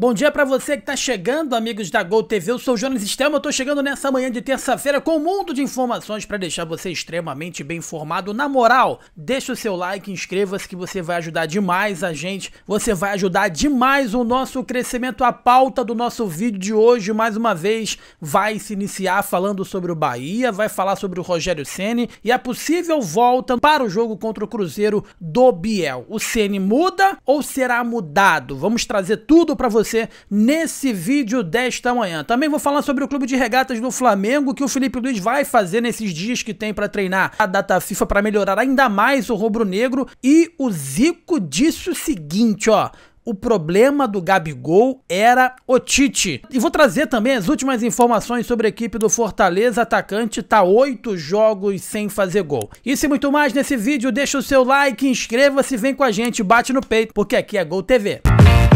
Bom dia para você que está chegando, amigos da Gol TV. Eu sou o Jonas Estelma. Eu estou chegando nessa manhã de terça-feira com um mundo de informações para deixar você extremamente bem informado. Na moral, deixa o seu like, inscreva-se que você vai ajudar demais a gente. Você vai ajudar demais o nosso crescimento. A pauta do nosso vídeo de hoje, mais uma vez, vai se iniciar falando sobre o Bahia, vai falar sobre o Rogério Ceni e a possível volta para o jogo contra o Cruzeiro do Biel. O Ceni muda ou será mudado? Vamos trazer tudo para você você nesse vídeo desta manhã. Também vou falar sobre o clube de regatas do Flamengo que o Felipe Luiz vai fazer nesses dias que tem para treinar a data FIFA para melhorar ainda mais o rubro-negro e o Zico disse o seguinte, ó: o problema do Gabigol era o Tite. E vou trazer também as últimas informações sobre a equipe do Fortaleza. Atacante tá oito jogos sem fazer gol. Isso e muito mais nesse vídeo. Deixa o seu like, inscreva-se, vem com a gente, bate no peito, porque aqui é Gol TV. Música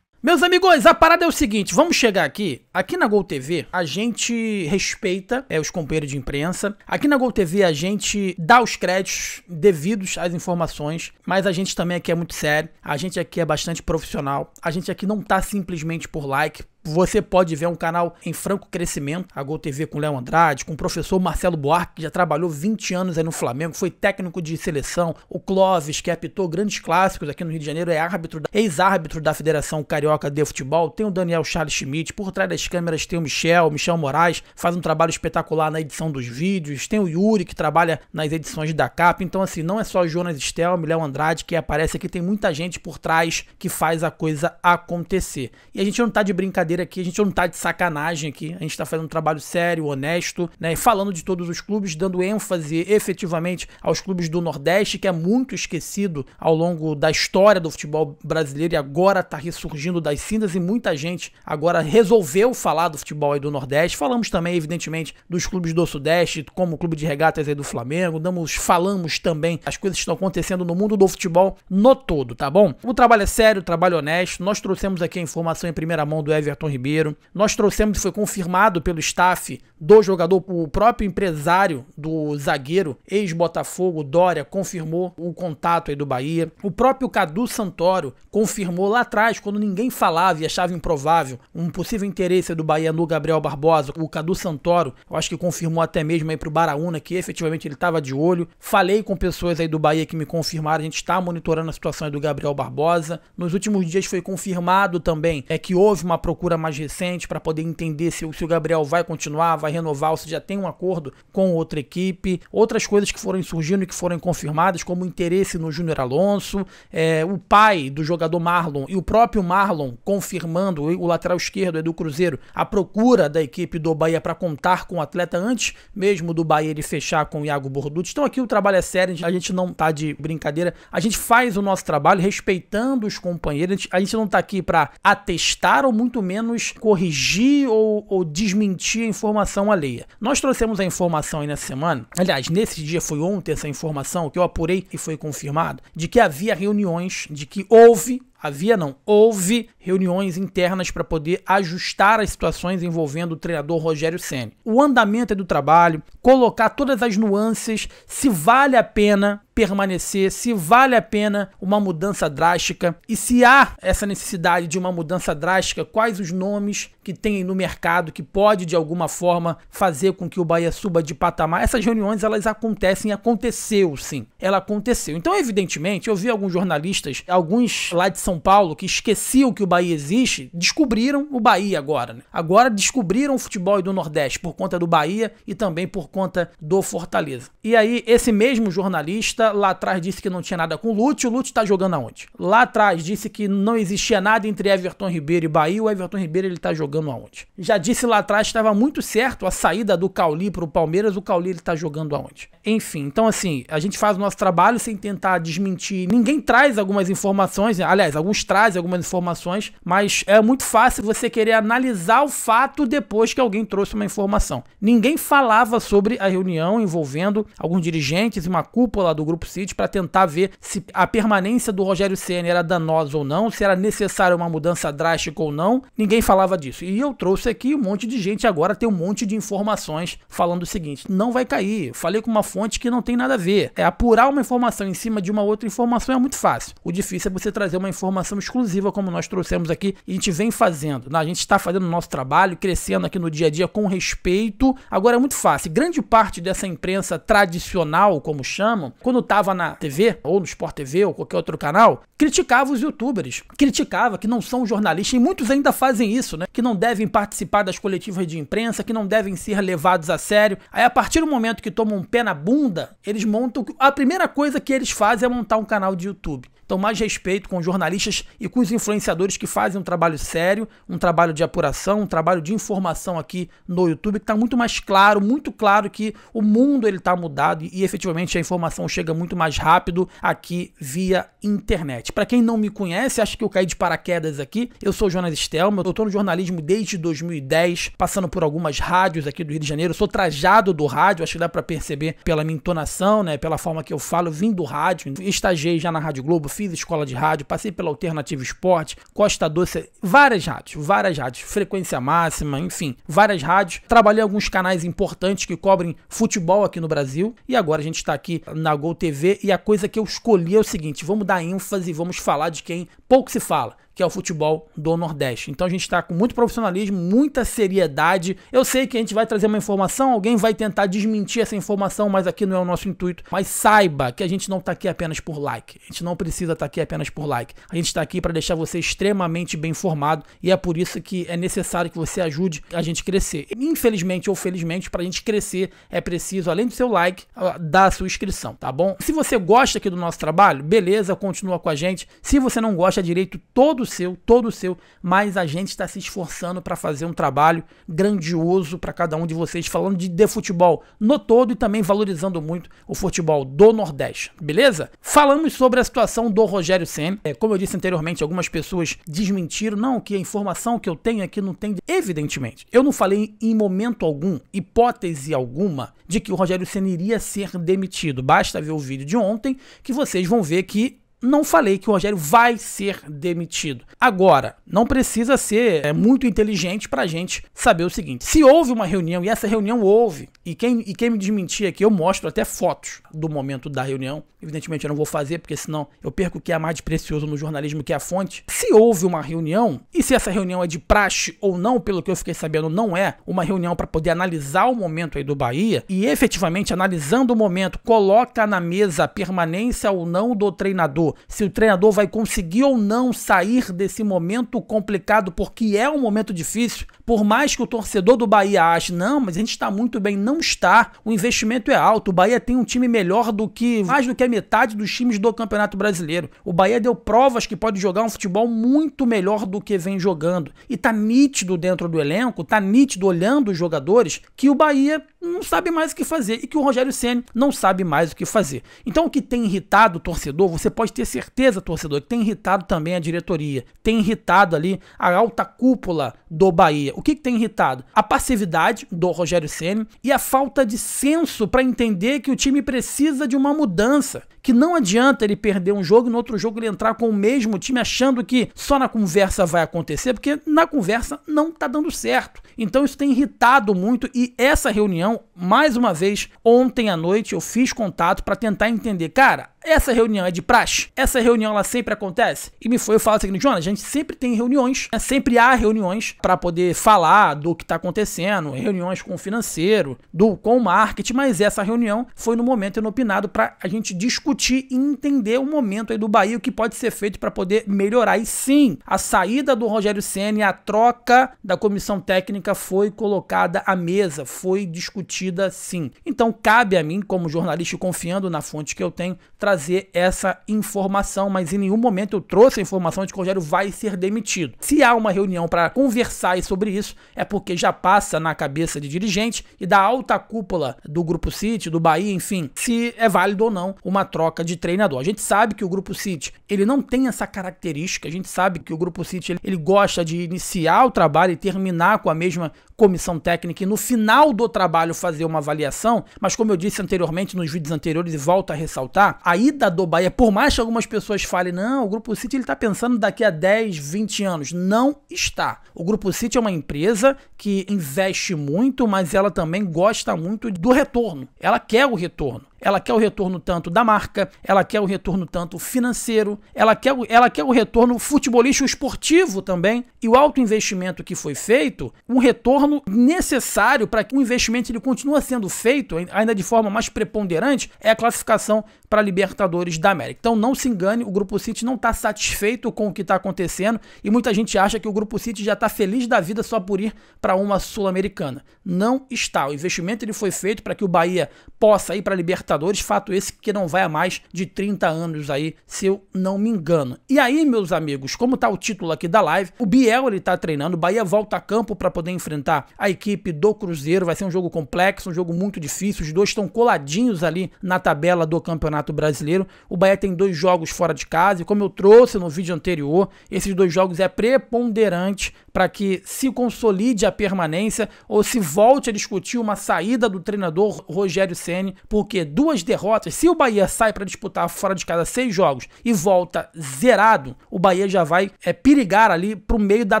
meus amigos, a parada é o seguinte, vamos chegar aqui. Aqui na Gol TV, a gente respeita é, os companheiros de imprensa. Aqui na Gol TV, a gente dá os créditos devidos às informações, mas a gente também aqui é muito sério. A gente aqui é bastante profissional. A gente aqui não tá simplesmente por like, você pode ver um canal em franco crescimento, a Gol TV com Léo Andrade, com o professor Marcelo Buarque, que já trabalhou 20 anos aí no Flamengo, foi técnico de seleção, o Clóvis, que apitou grandes clássicos aqui no Rio de Janeiro, é árbitro, ex-árbitro da Federação Carioca de Futebol, tem o Daniel Charles Schmidt, por trás das câmeras tem o Michel, Michel Moraes, faz um trabalho espetacular na edição dos vídeos, tem o Yuri, que trabalha nas edições da Cap, então assim, não é só Jonas Stelm, Léo Andrade que aparece aqui, tem muita gente por trás que faz a coisa acontecer. E a gente não tá de brincadeira brincadeira aqui, a gente não tá de sacanagem aqui, a gente tá fazendo um trabalho sério, honesto, né? Falando de todos os clubes, dando ênfase efetivamente aos clubes do Nordeste, que é muito esquecido ao longo da história do futebol brasileiro e agora tá ressurgindo das cinzas e muita gente agora resolveu falar do futebol aí do Nordeste. Falamos também, evidentemente, dos clubes do Sudeste, como o clube de regatas aí do Flamengo, damos, falamos também as coisas que estão acontecendo no mundo do futebol no todo, tá bom? O trabalho é sério, o trabalho é honesto, nós trouxemos aqui a informação em primeira mão do Everton Everton Ribeiro. Nós trouxemos, foi confirmado pelo staff do jogador, o próprio empresário do zagueiro, ex-Botafogo, Dória, confirmou o contato aí do Bahia. O próprio Cadu Santoro confirmou lá atrás, quando ninguém falava e achava improvável, um possível interesse do Bahia no Gabriel Barbosa. O Cadu Santoro, eu acho que confirmou até mesmo aí pro Baraúna que efetivamente ele estava de olho. Falei com pessoas aí do Bahia que me confirmaram, a gente está monitorando a situação aí do Gabriel Barbosa. Nos últimos dias foi confirmado também é que houve uma procura mais recente para poder entender se, se o Gabriel vai continuar, vai renovar, ou se já tem um acordo com outra equipe. Outras coisas que foram surgindo e que foram confirmadas, como o interesse no Júnior Alonso, é, o pai do jogador Marlon e o próprio Marlon confirmando o lateral esquerdo é do Cruzeiro, a procura da equipe do Bahia para contar com o atleta antes mesmo do Bahia ele fechar com o Iago Borducci. Então aqui o trabalho é sério, a gente não tá de brincadeira, a gente faz o nosso trabalho respeitando os companheiros, a gente não tá aqui para atestar ou muito menos menos corrigir ou, ou desmentir a informação alheia. Nós trouxemos a informação aí nessa semana, aliás, nesse dia foi ontem essa informação que eu apurei e foi confirmado, de que havia reuniões, de que houve havia não, houve reuniões internas para poder ajustar as situações envolvendo o treinador Rogério Ceni. O andamento é do trabalho, colocar todas as nuances, se vale a pena permanecer, se vale a pena uma mudança drástica e se há essa necessidade de uma mudança drástica, quais os nomes que tem no mercado que pode de alguma forma fazer com que o Bahia suba de patamar. Essas reuniões elas acontecem, aconteceu sim, ela aconteceu. Então, evidentemente, eu vi alguns jornalistas, alguns lá de São Paulo que esqueciam que o Bahia existe, descobriram o Bahia agora. Né? Agora descobriram o futebol do Nordeste por conta do Bahia e também por conta do Fortaleza. E aí esse mesmo jornalista lá atrás disse que não tinha nada com o Lute, o Lute tá jogando aonde? Lá atrás disse que não existia nada entre Everton Ribeiro e Bahia, o Everton Ribeiro ele tá jogando jogando aonde? Já disse lá atrás, estava muito certo a saída do Cauli para o Palmeiras, o Cauli ele está jogando aonde? Enfim, então assim, a gente faz o nosso trabalho sem tentar desmentir. Ninguém traz algumas informações, aliás, alguns trazem algumas informações, mas é muito fácil você querer analisar o fato depois que alguém trouxe uma informação. Ninguém falava sobre a reunião envolvendo alguns dirigentes e uma cúpula do Grupo City para tentar ver se a permanência do Rogério Senna era danosa ou não, se era necessária uma mudança drástica ou não. Ninguém falava disso. E eu trouxe aqui um monte de gente agora tem um monte de informações falando o seguinte: não vai cair. Falei com uma fonte que não tem nada a ver. É apurar uma informação em cima de uma outra informação é muito fácil. O difícil é você trazer uma informação exclusiva como nós trouxemos aqui e a gente vem fazendo. Né? A gente está fazendo o nosso trabalho, crescendo aqui no dia a dia com respeito. Agora é muito fácil. Grande parte dessa imprensa tradicional, como chamam, quando estava na TV ou no Sport TV ou qualquer outro canal, criticava os youtubers, criticava que não são jornalistas e muitos ainda fazem isso, né? Que não não devem participar das coletivas de imprensa, que não devem ser levados a sério. Aí, a partir do momento que tomam um pé na bunda, eles montam. A primeira coisa que eles fazem é montar um canal de YouTube. Então, mais respeito com os jornalistas e com os influenciadores que fazem um trabalho sério, um trabalho de apuração, um trabalho de informação aqui no YouTube, que está muito mais claro, muito claro que o mundo ele está mudado e efetivamente a informação chega muito mais rápido aqui via internet. Para quem não me conhece, acho que eu caí de paraquedas aqui. Eu sou o Jonas Stelma, eu estou no jornalismo desde 2010, passando por algumas rádios aqui do Rio de Janeiro. Eu sou trajado do rádio, acho que dá para perceber pela minha entonação, né, pela forma que eu falo, vim do rádio, estagiei já na Rádio Globo, fiz escola de rádio, passei pela Alternativa Esporte, Costa Doce, várias rádios, várias rádios, frequência máxima, enfim, várias rádios. Trabalhei alguns canais importantes que cobrem futebol aqui no Brasil e agora a gente está aqui na Gol TV e a coisa que eu escolhi é o seguinte, vamos dar ênfase, vamos falar de quem pouco se fala que é o futebol do Nordeste. Então a gente está com muito profissionalismo, muita seriedade. Eu sei que a gente vai trazer uma informação, alguém vai tentar desmentir essa informação, mas aqui não é o nosso intuito. Mas saiba que a gente não está aqui apenas por like. A gente não precisa estar tá aqui apenas por like. A gente está aqui para deixar você extremamente bem informado e é por isso que é necessário que você ajude a gente crescer. Infelizmente ou felizmente, para a gente crescer é preciso, além do seu like, da sua inscrição, tá bom? Se você gosta aqui do nosso trabalho, beleza, continua com a gente. Se você não gosta, direito todo todo seu, todo seu, mas a gente está se esforçando para fazer um trabalho grandioso para cada um de vocês, falando de, de futebol no todo e também valorizando muito o futebol do Nordeste, beleza? Falamos sobre a situação do Rogério Senna. É, como eu disse anteriormente, algumas pessoas desmentiram, não, que a informação que eu tenho aqui é não tem. Evidentemente, eu não falei em momento algum, hipótese alguma, de que o Rogério Senna iria ser demitido. Basta ver o vídeo de ontem que vocês vão ver que não falei que o Rogério vai ser demitido. Agora, não precisa ser é, muito inteligente para a gente saber o seguinte: se houve uma reunião, e essa reunião houve, e quem, e quem me desmentir aqui, eu mostro até fotos do momento da reunião. Evidentemente, eu não vou fazer, porque senão eu perco o que é mais precioso no jornalismo, que é a fonte. Se houve uma reunião, e se essa reunião é de praxe ou não, pelo que eu fiquei sabendo, não é uma reunião para poder analisar o momento aí do Bahia, e efetivamente, analisando o momento, coloca na mesa a permanência ou não do treinador se o treinador vai conseguir ou não sair desse momento complicado, porque é um momento difícil. Por mais que o torcedor do Bahia ache, não, mas a gente está muito bem, não está. O investimento é alto. O Bahia tem um time melhor do que mais do que a metade dos times do Campeonato Brasileiro. O Bahia deu provas que pode jogar um futebol muito melhor do que vem jogando. E tá nítido dentro do elenco, tá nítido olhando os jogadores que o Bahia não sabe mais o que fazer e que o Rogério Ceni não sabe mais o que fazer. Então o que tem irritado o torcedor, você pode ter ter certeza, torcedor, que tem irritado também a diretoria, tem irritado ali a alta cúpula do Bahia. O que, que tem irritado? A passividade do Rogério Ceni e a falta de senso para entender que o time precisa de uma mudança, que não adianta ele perder um jogo e no outro jogo ele entrar com o mesmo time achando que só na conversa vai acontecer, porque na conversa não tá dando certo. Então isso tem irritado muito e essa reunião, mais uma vez, ontem à noite eu fiz contato para tentar entender, cara, essa reunião é de praxe? Essa reunião ela sempre acontece? E me foi eu falo o seguinte, Jonas, a gente sempre tem reuniões, né? sempre há reuniões para poder falar do que está acontecendo, reuniões com o financeiro, do com o marketing, mas essa reunião foi no momento inopinado para a gente discutir e entender o momento aí do Bahia, o que pode ser feito para poder melhorar. E sim, a saída do Rogério Senna, a troca da comissão técnica foi colocada à mesa, foi discutida sim. Então cabe a mim, como jornalista confiando na fonte que eu tenho, trazer trazer essa informação, mas em nenhum momento eu trouxe a informação de que o Rogério vai ser demitido. Se há uma reunião para conversar sobre isso, é porque já passa na cabeça de dirigente e da alta cúpula do Grupo City, do Bahia, enfim, se é válido ou não uma troca de treinador. A gente sabe que o Grupo City, ele não tem essa característica, a gente sabe que o Grupo City, ele, ele gosta de iniciar o trabalho e terminar com a mesma comissão técnica e no final do trabalho fazer uma avaliação, mas como eu disse anteriormente nos vídeos anteriores e volto a ressaltar, a ida do Bahia, por mais que algumas pessoas falem, não, o Grupo City ele está pensando daqui a 10, 20 anos, não está. O Grupo City é uma empresa que investe muito, mas ela também gosta muito do retorno. Ela quer o retorno ela quer o retorno tanto da marca, ela quer o retorno tanto financeiro, ela quer, ela quer o retorno futebolístico esportivo também. E o alto investimento que foi feito, um retorno necessário para que o investimento ele continue sendo feito, ainda de forma mais preponderante, é a classificação para Libertadores da América. Então não se engane, o Grupo City não está satisfeito com o que está acontecendo e muita gente acha que o Grupo City já está feliz da vida só por ir para uma Sul-Americana. Não está. O investimento ele foi feito para que o Bahia possa ir para a Libertadores Libertadores, fato esse que não vai há mais de 30 anos aí, se eu não me engano. E aí, meus amigos, como tá o título aqui da live, o Biel ele tá treinando, o Bahia volta a campo para poder enfrentar a equipe do Cruzeiro, vai ser um jogo complexo, um jogo muito difícil, os dois estão coladinhos ali na tabela do Campeonato Brasileiro. O Bahia tem dois jogos fora de casa e como eu trouxe no vídeo anterior, esses dois jogos é preponderante para que se consolide a permanência ou se volte a discutir uma saída do treinador Rogério Ceni, porque do duas derrotas, se o Bahia sai para disputar fora de casa seis jogos e volta zerado, o Bahia já vai é, perigar ali para o meio da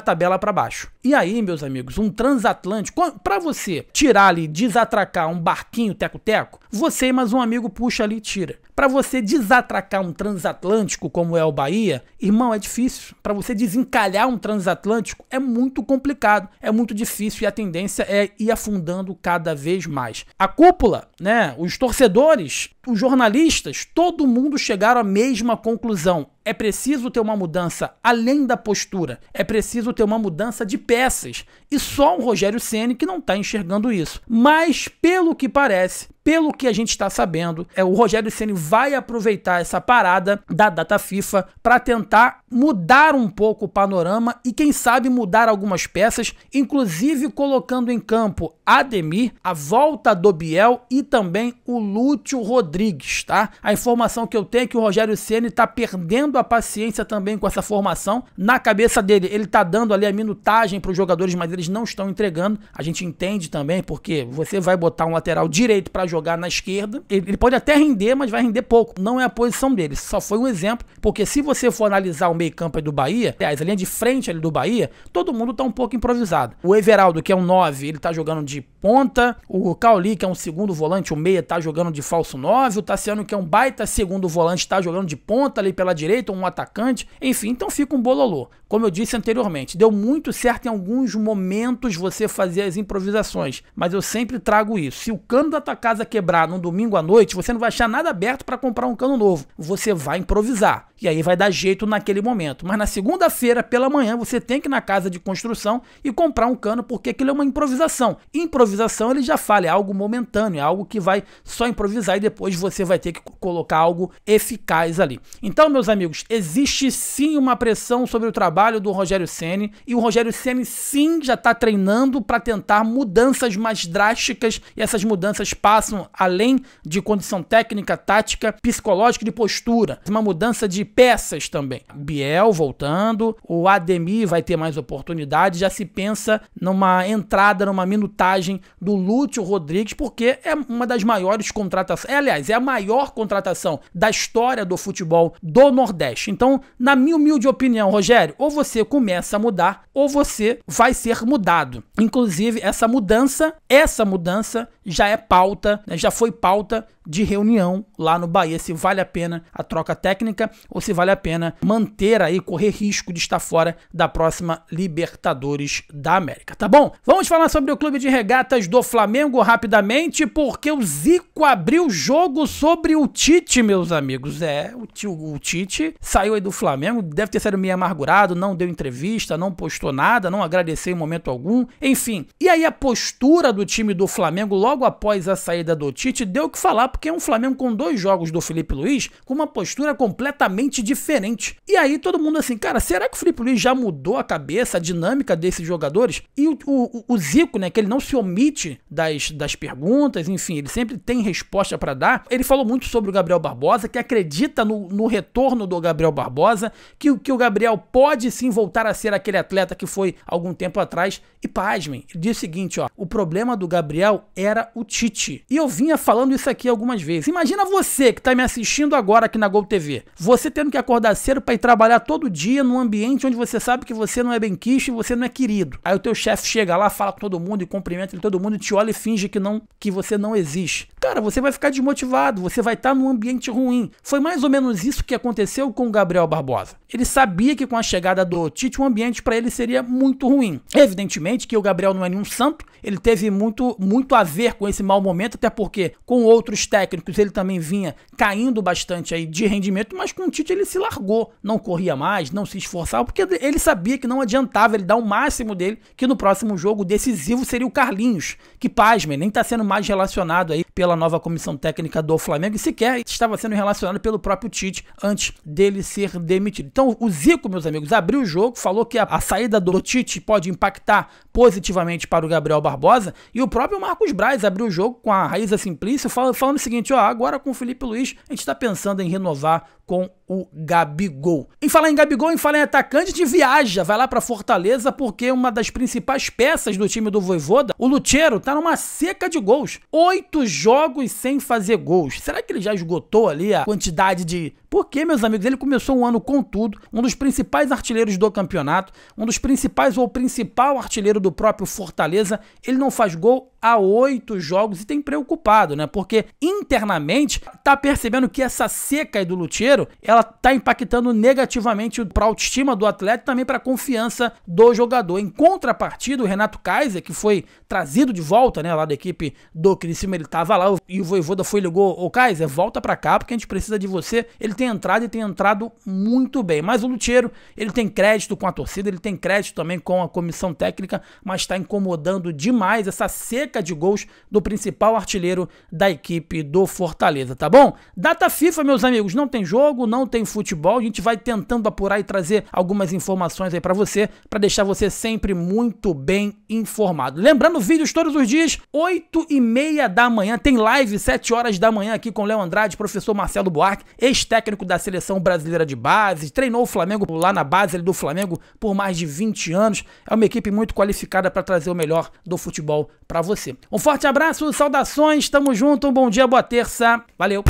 tabela para baixo. E aí, meus amigos, um transatlântico, para você tirar ali, desatracar um barquinho teco-teco, você e mais um amigo puxa ali e tira. Para você desatracar um transatlântico como é o Bahia, irmão, é difícil. Para você desencalhar um transatlântico é muito complicado, é muito difícil e a tendência é ir afundando cada vez mais. A cúpula, né, os torcedores, os jornalistas, todo mundo chegaram à mesma conclusão é preciso ter uma mudança além da postura, é preciso ter uma mudança de peças. E só o Rogério Ceni que não está enxergando isso. Mas pelo que parece, pelo que a gente está sabendo, é o Rogério Ceni vai aproveitar essa parada da data FIFA para tentar mudar um pouco o panorama e, quem sabe, mudar algumas peças, inclusive colocando em campo Ademir, a volta do Biel e também o Lúcio Rodrigues, tá? A informação que eu tenho é que o Rogério Ceni tá perdendo a paciência também com essa formação. Na cabeça dele, ele tá dando ali a minutagem para os jogadores, mas eles não estão entregando. A gente entende também, porque você vai botar um lateral direito para jogar na esquerda, ele pode até render, mas vai render pouco. Não é a posição dele. Só foi um exemplo, porque se você for analisar o meio-campo do Bahia, aliás, a linha de frente ali do Bahia, todo mundo tá um pouco improvisado. O Everaldo, que é um 9, ele tá jogando de ponta. O Cauli, que é um segundo volante, o meia, tá jogando de falso 9. O Tassiano, que é um baita segundo volante, tá jogando de ponta ali pela direita, um atacante. Enfim, então fica um bololô. Como eu disse anteriormente, deu muito certo em alguns momentos você fazer as improvisações, mas eu sempre trago isso. Se o cano da tua casa quebrar num domingo à noite, você não vai achar nada aberto para comprar um cano novo. Você vai improvisar. E aí vai dar jeito naquele momento momento. Mas na segunda-feira, pela manhã, você tem que ir na casa de construção e comprar um cano, porque aquilo é uma improvisação. Improvisação, ele já fala, é algo momentâneo, é algo que vai só improvisar e depois você vai ter que colocar algo eficaz ali. Então, meus amigos, existe sim uma pressão sobre o trabalho do Rogério Ceni e o Rogério Ceni sim já está treinando para tentar mudanças mais drásticas e essas mudanças passam além de condição técnica, tática, psicológica de postura, uma mudança de peças também. Biel Daniel voltando, o Ademir vai ter mais oportunidade, já se pensa numa entrada, numa minutagem do Lúcio Rodrigues, porque é uma das maiores contratações, é, aliás, é a maior contratação da história do futebol do Nordeste. Então, na minha humilde opinião, Rogério, ou você começa a mudar, ou você vai ser mudado. Inclusive, essa mudança, essa mudança já é pauta, né, já foi pauta de reunião lá no Bahia, se vale a pena a troca técnica ou se vale a pena manter poder aí correr risco de estar fora da próxima Libertadores da América, tá bom? Vamos falar sobre o clube de regatas do Flamengo rapidamente, porque o Zico abriu o jogo sobre o Tite, meus amigos. É, o, o, Tite saiu aí do Flamengo, deve ter sido meio amargurado, não deu entrevista, não postou nada, não agradeceu em momento algum, enfim. E aí a postura do time do Flamengo logo após a saída do Tite deu o que falar, porque é um Flamengo com dois jogos do Felipe Luiz, com uma postura completamente diferente. E aí Aí todo mundo assim, cara, será que o Felipe Luiz já mudou a cabeça, a dinâmica desses jogadores? E o, o, o Zico, né, que ele não se omite das, das perguntas, enfim, ele sempre tem resposta para dar. Ele falou muito sobre o Gabriel Barbosa, que acredita no, no retorno do Gabriel Barbosa, que, que o Gabriel pode sim voltar a ser aquele atleta que foi algum tempo atrás. E pasmem, ele diz o seguinte, ó, o problema do Gabriel era o Tite. E eu vinha falando isso aqui algumas vezes. Imagina você que tá me assistindo agora aqui na Gol TV, você tendo que acordar cedo para ir trabalhar trabalhar todo dia num ambiente onde você sabe que você não é bem quisto e você não é querido. Aí o teu chefe chega lá, fala com todo mundo e cumprimenta todo mundo, te olha e finge que não que você não existe. Cara, você vai ficar desmotivado, você vai estar tá num ambiente ruim. Foi mais ou menos isso que aconteceu com o Gabriel Barbosa. Ele sabia que com a chegada do Tite o ambiente para ele seria muito ruim. Evidentemente que o Gabriel não é nenhum santo, ele teve muito muito a ver com esse mau momento, até porque com outros técnicos ele também vinha caindo bastante aí de rendimento, mas com o Tite ele se largou, não corria mais, não se esforçava, porque ele sabia que não adiantava ele dar o máximo dele, que no próximo jogo decisivo seria o Carlinhos, que, pasmem, nem está sendo mais relacionado aí pela nova comissão técnica do Flamengo e sequer estava sendo relacionado pelo próprio Tite antes dele ser demitido. Então, o Zico, meus amigos, abriu o jogo, falou que a, a saída do Tite pode impactar positivamente para o Gabriel Barbosa e o próprio Marcos Braz abriu o jogo com a Raíza Simplício falando, falando o seguinte, ó, agora com o Felipe Luiz, a gente está pensando em renovar com o Gabigol. Em falar em Gabigol, em falar em atacante, de viaja, vai lá para Fortaleza porque uma das principais peças do time do Voivoda, o Luchero, tá numa seca de gols. Oito jogos sem fazer gols. Será que ele já esgotou ali a quantidade de porque, meus amigos, ele começou um ano com tudo, um dos principais artilheiros do campeonato, um dos principais ou principal artilheiro do próprio Fortaleza. Ele não faz gol há oito jogos e tem preocupado, né? Porque internamente tá percebendo que essa seca aí do Luteiro, ela tá impactando negativamente para a autoestima do atleta e também para a confiança do jogador. Em contrapartida, o Renato Kaiser, que foi trazido de volta, né, lá da equipe do Criciúma, ele tava lá e o Voivoda foi ligou, ô Kaiser, volta para cá porque a gente precisa de você. Ele tem entrado e tem entrado muito bem. Mas o Lutiero, ele tem crédito com a torcida, ele tem crédito também com a comissão técnica, mas está incomodando demais essa seca de gols do principal artilheiro da equipe do Fortaleza, tá bom? Data FIFA, meus amigos, não tem jogo, não tem futebol, a gente vai tentando apurar e trazer algumas informações aí para você, para deixar você sempre muito bem informado. Lembrando, vídeos todos os dias, 8 e meia da manhã, tem live 7 horas da manhã aqui com o Léo Andrade, professor Marcelo Buarque, ex-técnico técnico da seleção brasileira de base, treinou o Flamengo lá na base do Flamengo por mais de 20 anos. É uma equipe muito qualificada para trazer o melhor do futebol para você. Um forte abraço, saudações, tamo junto, um bom dia, boa terça. Valeu.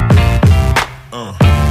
Uh.